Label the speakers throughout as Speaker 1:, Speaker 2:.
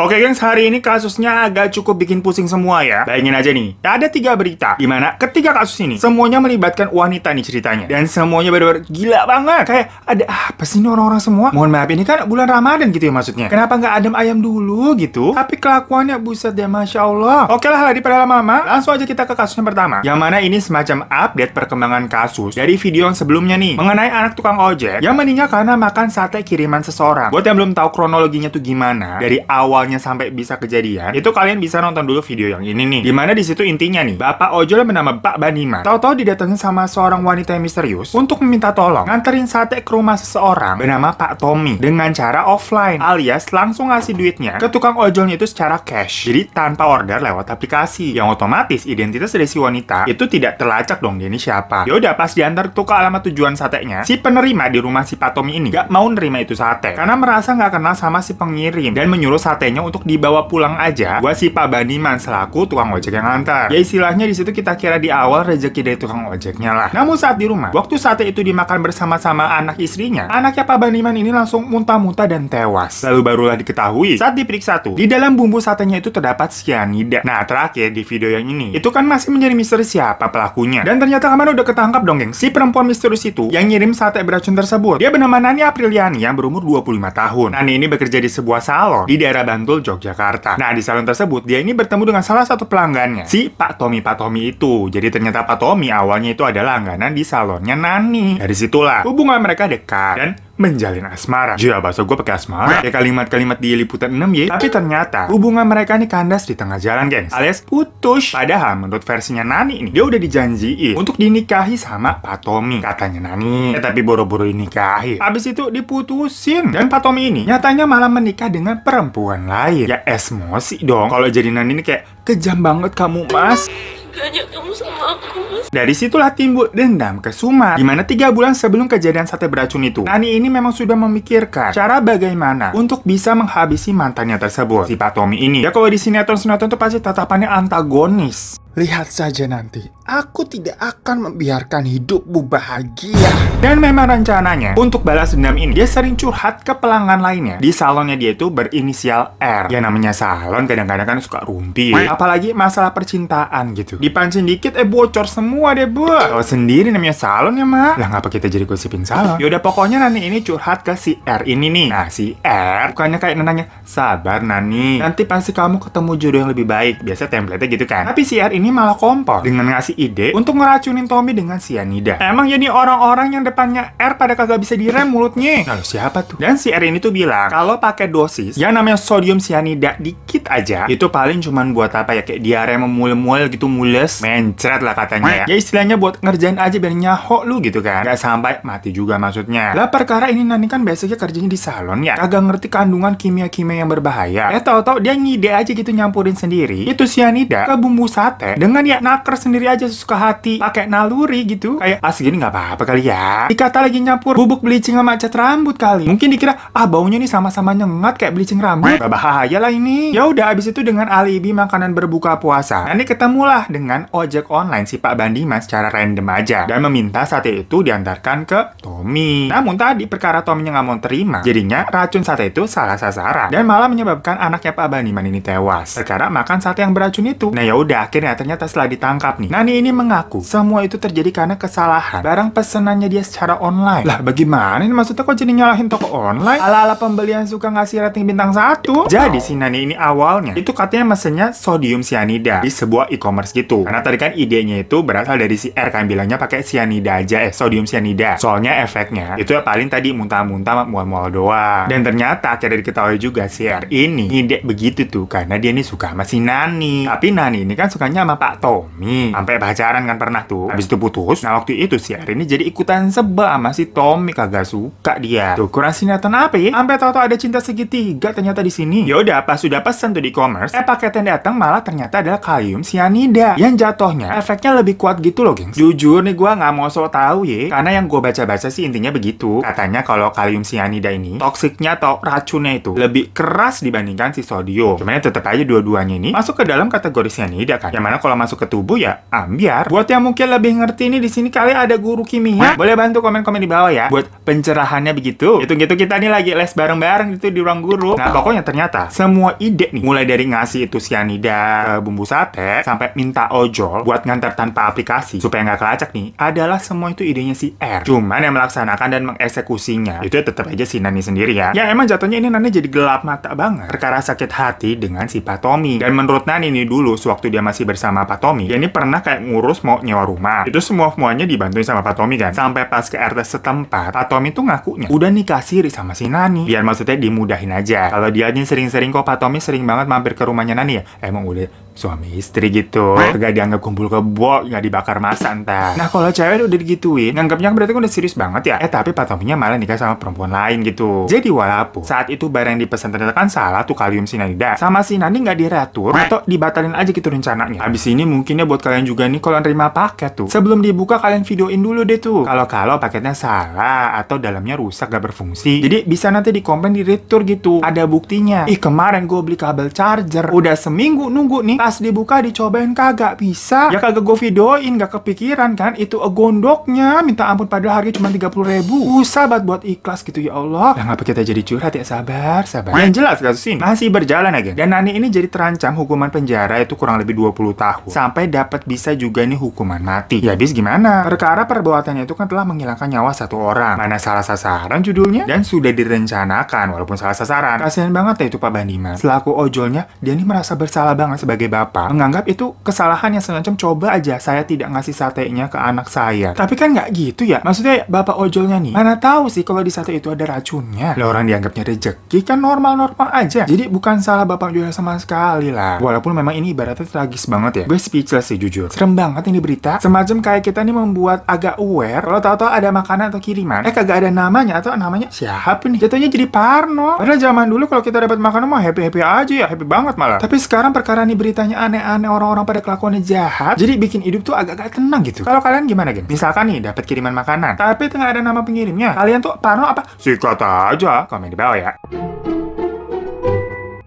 Speaker 1: Oke gengs, hari ini kasusnya agak cukup bikin pusing semua ya. Bayangin aja nih, ada tiga berita. Di mana ketiga kasus ini, semuanya melibatkan wanita nih ceritanya. Dan semuanya benar-benar gila banget. Kayak, ada apa sih ini orang-orang semua? Mohon maaf, ini kan bulan Ramadan gitu ya maksudnya. Kenapa nggak adem ayam dulu gitu? Tapi kelakuannya buset ya, Masya Allah. Oke lah, daripada lama-lama, langsung aja kita ke kasus yang pertama. Yang mana ini semacam update perkembangan kasus dari video yang sebelumnya nih. Mengenai anak tukang ojek yang meninggal karena makan sate kiriman seseorang. Buat yang belum tahu kronologinya tuh gimana, dari awal ceritanya sampai bisa kejadian, itu kalian bisa nonton dulu video yang ini nih. Dimana di situ intinya nih, Bapak Ojol yang bernama Pak banima tahu-tahu didatengin sama seorang wanita yang misterius untuk meminta tolong nganterin sate ke rumah seseorang bernama Pak Tommy dengan cara offline alias langsung ngasih duitnya ke tukang ojolnya itu secara cash. Jadi tanpa order lewat aplikasi yang otomatis identitas dari si wanita itu tidak terlacak dong dia ini siapa. Ya udah pas diantar tuh ke alamat tujuan satenya, si penerima di rumah si Pak Tommy ini gak mau nerima itu sate karena merasa nggak kenal sama si pengirim dan menyuruh satenya hanya untuk dibawa pulang aja gua si Pak Baniman selaku tukang ojek yang antar. Ya istilahnya di situ kita kira di awal rezeki dari tukang ojeknya lah. Namun saat di rumah, waktu sate itu dimakan bersama-sama anak istrinya, anaknya Pak Baniman ini langsung muntah-muntah dan tewas. Lalu barulah diketahui saat diperiksa tuh, di dalam bumbu satenya itu terdapat cyanida Nah, terakhir di video yang ini, itu kan masih menjadi misteri siapa pelakunya. Dan ternyata kemarin udah ketangkap dong, geng. Si perempuan misterius itu yang ngirim sate beracun tersebut. Dia bernama Nani Apriliani yang berumur 25 tahun. Nani ini bekerja di sebuah salon di daerah Bandung Bantul, Yogyakarta. Nah, di salon tersebut, dia ini bertemu dengan salah satu pelanggannya, si Pak Tommy Pak Tommy itu. Jadi ternyata Pak Tommy awalnya itu adalah langganan di salonnya Nani. Dari situlah hubungan mereka dekat dan menjalin asmara. Jual bahasa gue pakai asmara. Ya kalimat-kalimat di liputan 6 ya. Tapi ternyata hubungan mereka ini kandas di tengah jalan, gengs. Alias putus. Padahal menurut versinya Nani ini, dia udah dijanjiin untuk dinikahi sama Pak Tommy. Katanya Nani. Ya, tapi boro-boro dinikahi. Abis itu diputusin. Dan Pak Tommy ini nyatanya malah menikah dengan perempuan lain. Ya esmosi dong. Kalau jadi Nani ini kayak kejam banget kamu, Mas teganya kamu sama aku, Mas. Dari situlah timbul dendam ke Sumar, di mana tiga bulan sebelum kejadian sate beracun itu, Nani ini memang sudah memikirkan cara bagaimana untuk bisa menghabisi mantannya tersebut. Si Pak Tommy ini, ya kalau di sinetron-sinetron itu pasti tatapannya antagonis. Lihat saja nanti, aku tidak akan membiarkan hidupmu bahagia. Dan memang rencananya, untuk balas dendam ini, dia sering curhat ke pelanggan lainnya. Di salonnya dia itu berinisial R. Ya namanya salon, kadang-kadang kan suka rumpi. Apalagi masalah percintaan gitu. Dipancing dikit, eh bocor semua deh, bu. Kalau sendiri namanya salon ya, mah. Lah ngapa kita jadi gosipin salon? Yaudah, pokoknya Nani ini curhat ke si R ini nih. Nah, si R, bukannya kayak nanya, sabar Nani, nanti pasti kamu ketemu jodoh yang lebih baik. Biasa template-nya gitu kan. Tapi si R ini ini malah kompor dengan ngasih ide untuk ngeracunin Tommy dengan sianida. Emang jadi orang-orang yang depannya R pada kagak bisa direm mulutnya. Nah, Lalu siapa tuh? Dan si R ini tuh bilang, kalau pakai dosis yang namanya sodium sianida dikit aja, itu paling cuman buat apa ya kayak diare memul-mul gitu mules, mencret lah katanya ya. Ya istilahnya buat ngerjain aja biar nyaho lu gitu kan. Gak sampai mati juga maksudnya. Lah perkara ini nanti kan biasanya kerjanya di salon ya. Kagak ngerti kandungan kimia-kimia yang berbahaya. Eh tahu-tahu dia ngide aja gitu nyampurin sendiri. Itu sianida ke bumbu sate dengan ya naker sendiri aja suka hati pakai naluri gitu kayak ah segini nggak apa-apa kali ya dikata lagi nyampur bubuk bleaching sama cat rambut kali mungkin dikira ah baunya nih sama-sama nyengat kayak bleaching rambut gak bahaya lah ini ya udah abis itu dengan alibi makanan berbuka puasa nanti ketemulah dengan ojek online si Pak Bandiman secara random aja dan meminta sate itu diantarkan ke Tommy namun tadi perkara Tommy nggak mau terima jadinya racun sate itu salah sasaran dan malah menyebabkan anaknya Pak Bandiman ini tewas sekarang makan sate yang beracun itu nah ya udah akhirnya ternyata setelah ditangkap nih. Nani ini mengaku semua itu terjadi karena kesalahan barang pesenannya dia secara online. Lah bagaimana ini maksudnya kok jadi nyalahin toko online? Ala-ala pembelian suka ngasih rating bintang satu. Jadi si Nani ini awalnya itu katanya mesennya sodium cyanida di sebuah e-commerce gitu. Karena tadi kan idenya itu berasal dari si R kan bilangnya pakai cyanida aja eh sodium cyanida. Soalnya efeknya itu ya paling tadi muntah-muntah mual-mual doang. Dan ternyata akhirnya diketahui juga si R ini ide begitu tuh karena dia ini suka sama Nani. Tapi Nani ini kan sukanya sama Pak Tommy. Sampai pacaran kan pernah tuh. Habis itu putus. Nah waktu itu si Erin ini jadi ikutan sebel sama si Tommy kagak suka dia. Tuh kurang sinetron apa ya? Sampai tahu-tahu ada cinta segitiga ternyata di sini. Ya udah apa sudah pesan tuh di e-commerce, eh paket yang datang malah ternyata adalah kalium sianida yang jatuhnya efeknya lebih kuat gitu loh, gengs. Jujur nih gua nggak mau so tau ya, karena yang gue baca-baca sih intinya begitu. Katanya kalau kalium sianida ini toksiknya atau racunnya itu lebih keras dibandingkan si sodium. Cuman ya tetap aja dua-duanya ini masuk ke dalam kategori sianida kan. Yang mana kalau masuk ke tubuh ya ambiar. Buat yang mungkin lebih ngerti ini di sini kali ada guru kimia. Boleh bantu komen-komen di bawah ya buat pencerahannya begitu. Itu gitu kita nih lagi les bareng-bareng itu di ruang guru. Nah, pokoknya ternyata semua ide nih mulai dari ngasih itu sianida ke eh, bumbu sate sampai minta ojol buat ngantar tanpa aplikasi supaya nggak kelacak nih adalah semua itu idenya si R. Cuman yang melaksanakan dan mengeksekusinya itu ya tetap aja si Nani sendiri ya. Ya emang jatuhnya ini Nani jadi gelap mata banget perkara sakit hati dengan si Patomi. Dan menurut Nani ini dulu sewaktu dia masih bersama sama Pak Tommy ya ini pernah kayak ngurus mau nyewa rumah itu semua semuanya dibantuin sama Pak Tommy kan sampai pas ke RT setempat Pak Tommy tuh ngakunya udah nikah siri sama si Nani biar maksudnya dimudahin aja kalau dia sering-sering kok Pak Tommy sering banget mampir ke rumahnya Nani ya emang udah suami istri gitu gak dianggap kumpul kebo nggak dibakar masa entah. nah kalau cewek udah digituin nganggapnya kan berarti kan udah serius banget ya eh tapi patungnya malah nikah sama perempuan lain gitu jadi walaupun saat itu barang yang dipesan ternyata kan salah tuh kalium sinanida sama si Nani nggak direatur atau dibatalin aja gitu rencananya abis ini mungkinnya buat kalian juga nih kalau nerima paket tuh sebelum dibuka kalian videoin dulu deh tuh kalau-kalau paketnya salah atau dalamnya rusak gak berfungsi jadi bisa nanti di dikomplain di retur gitu ada buktinya ih kemarin gue beli kabel charger udah seminggu nunggu nih pas dibuka dicobain kagak bisa ya kagak gue videoin gak kepikiran kan itu gondoknya minta ampun padahal harga cuma 30 ribu usah buat buat ikhlas gitu ya Allah nah ngapa kita jadi curhat ya sabar sabar yang jelas kasus ini masih berjalan aja dan Nani ini jadi terancam hukuman penjara itu kurang lebih 20 tahun sampai dapat bisa juga ini hukuman mati ya bis gimana perkara perbuatannya itu kan telah menghilangkan nyawa satu orang mana salah sasaran judulnya dan sudah direncanakan walaupun salah sasaran kasihan banget ya itu Pak Bandiman selaku ojolnya dia ini merasa bersalah banget sebagai bang beberapa menganggap itu kesalahan yang semacam coba aja saya tidak ngasih satenya ke anak saya. Tapi kan nggak gitu ya. Maksudnya bapak ojolnya nih, mana tahu sih kalau di sate itu ada racunnya. Lo orang dianggapnya rezeki kan normal-normal aja. Jadi bukan salah bapak ojolnya sama sekali lah. Walaupun memang ini ibaratnya tragis banget ya. Gue speechless sih jujur. Serem banget ini berita. Semacam kayak kita nih membuat agak aware kalau tahu-tahu ada makanan atau kiriman, eh kagak ada namanya atau namanya siapa nih. Jatuhnya jadi parno. Padahal zaman dulu kalau kita dapat makanan mah happy-happy aja ya, happy banget malah. Tapi sekarang perkara ini berita ceritanya aneh-aneh orang-orang pada kelakuannya jahat jadi bikin hidup tuh agak-agak tenang gitu kalau kalian gimana geng misalkan nih dapat kiriman makanan tapi tengah ada nama pengirimnya kalian tuh parno apa sikat aja komen di bawah ya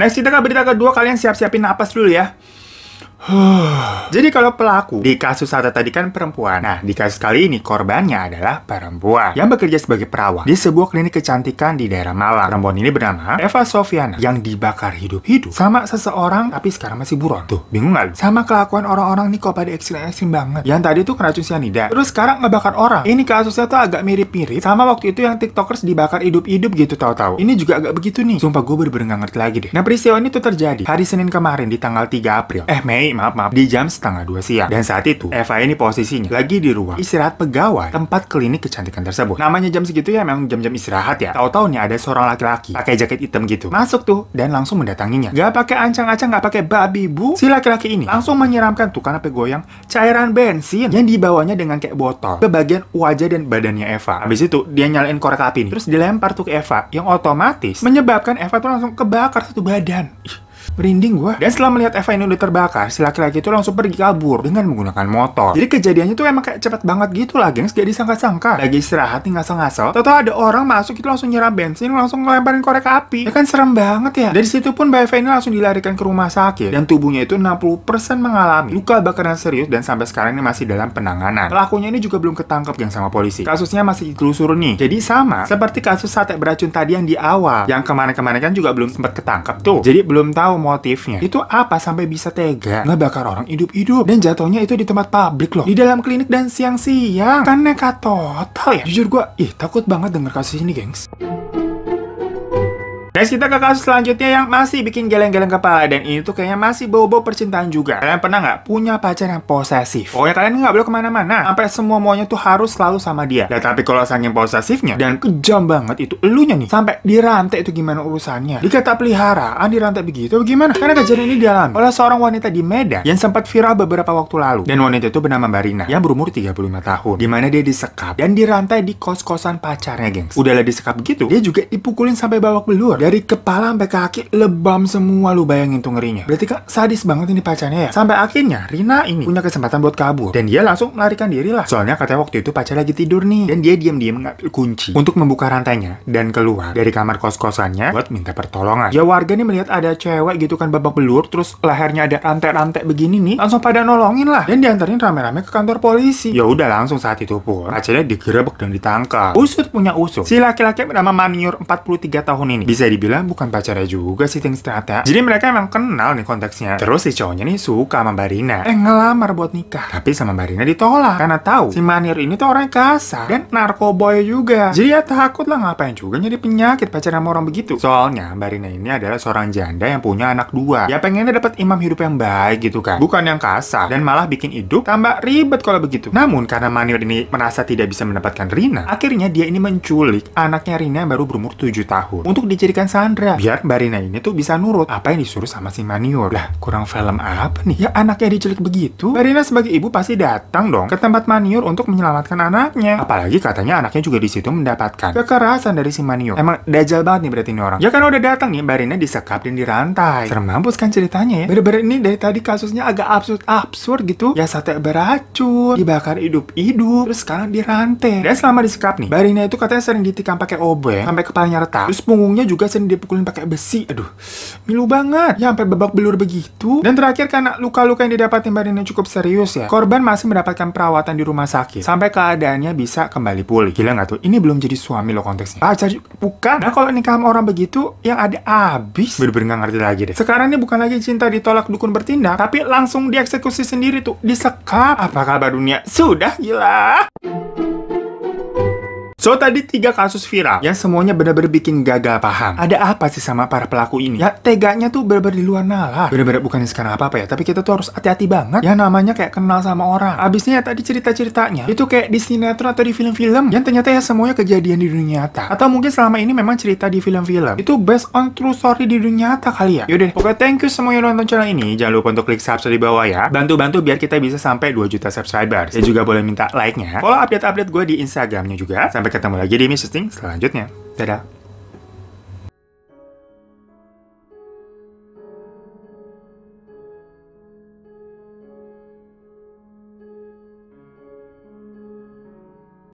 Speaker 1: next kita ke berita kedua kalian siap-siapin napas dulu ya Jadi kalau pelaku di kasus Sata tadi kan perempuan. Nah, di kasus kali ini korbannya adalah perempuan yang bekerja sebagai perawat di sebuah klinik kecantikan di daerah Malang. Perempuan ini bernama Eva Sofiana yang dibakar hidup-hidup sama seseorang tapi sekarang masih buron. Tuh, bingung nggak? Sama kelakuan orang-orang nih kok pada ekstrim-ekstrim banget. Yang tadi tuh keracun sianida. Terus sekarang ngebakar orang. Ini kasusnya tuh agak mirip-mirip sama waktu itu yang TikTokers dibakar hidup-hidup gitu tahu-tahu. Ini juga agak begitu nih. Sumpah gue bener-bener ngerti lagi deh. Nah, peristiwa ini tuh terjadi hari Senin kemarin di tanggal 3 April. Eh, Mei maaf maaf di jam setengah dua siang. Dan saat itu Eva ini posisinya lagi di ruang istirahat pegawai tempat klinik kecantikan tersebut. Namanya jam segitu ya memang jam-jam istirahat ya. Tahu-tahu nih ada seorang laki-laki pakai jaket hitam gitu. Masuk tuh dan langsung mendatanginya. Gak pakai ancang-ancang, gak pakai babi bu. Si laki-laki ini langsung menyiramkan tuh karena goyang cairan bensin yang dibawanya dengan kayak botol ke bagian wajah dan badannya Eva. Habis itu dia nyalain korek api nih. Terus dilempar tuh ke Eva yang otomatis menyebabkan Eva tuh langsung kebakar satu badan. Ih, Merinding gue. Dan setelah melihat Eva ini udah terbakar, si laki-laki itu langsung pergi kabur dengan menggunakan motor. Jadi kejadiannya tuh emang kayak cepet banget gitu lah, gengs. Gak disangka-sangka. Lagi istirahat nih ngasal-ngasal. Tahu ada orang masuk itu langsung nyerap bensin, langsung ngelemparin korek api. Ya kan serem banget ya. Dari situ pun Mbak Eva ini langsung dilarikan ke rumah sakit dan tubuhnya itu 60% mengalami luka bakar yang serius dan sampai sekarang ini masih dalam penanganan. Pelakunya ini juga belum ketangkep geng sama polisi. Kasusnya masih ditelusuri nih. Jadi sama seperti kasus sate beracun tadi yang di awal. Yang kemana-kemana kan juga belum sempat ketangkep tuh. Jadi belum tahu motifnya itu apa sampai bisa tega ngebakar orang hidup-hidup dan jatuhnya itu di tempat publik loh di dalam klinik dan siang-siang kan nekat total ya jujur gue ih takut banget denger kasus ini gengs Next kita ke kasus selanjutnya yang masih bikin geleng-geleng kepala dan ini tuh kayaknya masih bau-bau percintaan juga. Kalian pernah nggak punya pacar yang posesif? ya kalian nggak boleh kemana-mana, sampai semua maunya tuh harus selalu sama dia. Nah, tapi kalau saking posesifnya dan kejam banget itu elunya nih, sampai dirantai itu gimana urusannya? Dikata peliharaan dirantai begitu gimana? Karena kejadian ini dialami oleh seorang wanita di Medan yang sempat viral beberapa waktu lalu. Dan wanita itu bernama Barina yang berumur 35 tahun, di mana dia disekap dan dirantai di kos-kosan pacarnya, gengs. Udahlah disekap gitu, dia juga dipukulin sampai babak belur dari kepala sampai kaki lebam semua lu bayangin tuh ngerinya berarti kan sadis banget ini pacarnya ya sampai akhirnya Rina ini punya kesempatan buat kabur dan dia langsung melarikan diri lah soalnya katanya waktu itu pacar lagi tidur nih dan dia diam-diam ngambil kunci untuk membuka rantainya dan keluar dari kamar kos-kosannya buat minta pertolongan ya warga nih melihat ada cewek gitu kan babak belur terus lehernya ada rantai-rantai begini nih langsung pada nolongin lah dan diantarin rame-rame ke kantor polisi ya udah langsung saat itu pun pacarnya digerebek dan ditangkap usut punya usut si laki-laki bernama Maniur 43 tahun ini bisa di bilang bukan pacarnya juga sih Things Tata. Jadi mereka emang kenal nih konteksnya. Terus si cowoknya nih suka sama Barina. Eh ngelamar buat nikah. Tapi sama Barina ditolak. Karena tahu si Manir ini tuh orang kasar. Dan narkoboy juga. Jadi ya takut lah ngapain juga jadi penyakit pacaran sama orang begitu. Soalnya Barina ini adalah seorang janda yang punya anak dua. Ya pengennya dapat imam hidup yang baik gitu kan. Bukan yang kasar. Dan malah bikin hidup tambah ribet kalau begitu. Namun karena Manir ini merasa tidak bisa mendapatkan Rina. Akhirnya dia ini menculik anaknya Rina yang baru berumur 7 tahun. Untuk dijadikan Sandra biar Mbak Rina ini tuh bisa nurut apa yang disuruh sama si manior. Lah, kurang film apa nih? Ya anaknya diculik begitu. Mbak Rina sebagai ibu pasti datang dong ke tempat manior untuk menyelamatkan anaknya. Apalagi katanya anaknya juga di situ mendapatkan kekerasan dari si manior. Emang dajal banget nih berarti ini orang. Ya kan udah datang nih Mbak Rina disekap dan dirantai. Serem mampus kan ceritanya ya. Bener-bener ini dari tadi kasusnya agak absurd-absurd gitu. Ya sate beracun, dibakar hidup-hidup, terus sekarang dirantai. Dan selama disekap nih, Mbak Rina itu katanya sering ditikam pakai obeng sampai kepalanya retak. Terus punggungnya juga alasan dia pukulin pakai besi. Aduh, milu banget. Ya sampai babak belur begitu. Dan terakhir karena luka-luka yang didapat badannya cukup serius ya, korban masih mendapatkan perawatan di rumah sakit sampai keadaannya bisa kembali pulih. Gila nggak tuh? Ini belum jadi suami lo konteksnya. Pacar bukan. Nah kalau nikah sama orang begitu yang ada abis. Bener-bener ngerti lagi deh. Sekarang ini bukan lagi cinta ditolak dukun bertindak, tapi langsung dieksekusi sendiri tuh. Disekap. Apa kabar dunia? Sudah gila. So tadi tiga kasus viral ya semuanya benar-benar bikin gagal paham. Ada apa sih sama para pelaku ini? Ya teganya tuh benar-benar di luar nalar. Benar-benar bukan sekarang apa-apa ya, tapi kita tuh harus hati-hati banget. Ya namanya kayak kenal sama orang. Abisnya ya tadi cerita-ceritanya itu kayak di sinetron atau di film-film yang ternyata ya semuanya kejadian di dunia nyata. Atau mungkin selama ini memang cerita di film-film itu based on true story di dunia nyata kali ya. Yaudah, pokoknya thank you semuanya yang nonton channel ini. Jangan lupa untuk klik subscribe di bawah ya. Bantu-bantu biar kita bisa sampai 2 juta subscriber. Ya juga boleh minta like-nya. Follow update-update gue di Instagramnya juga. Sampai ketemu lagi di Missing selanjutnya. Dadah.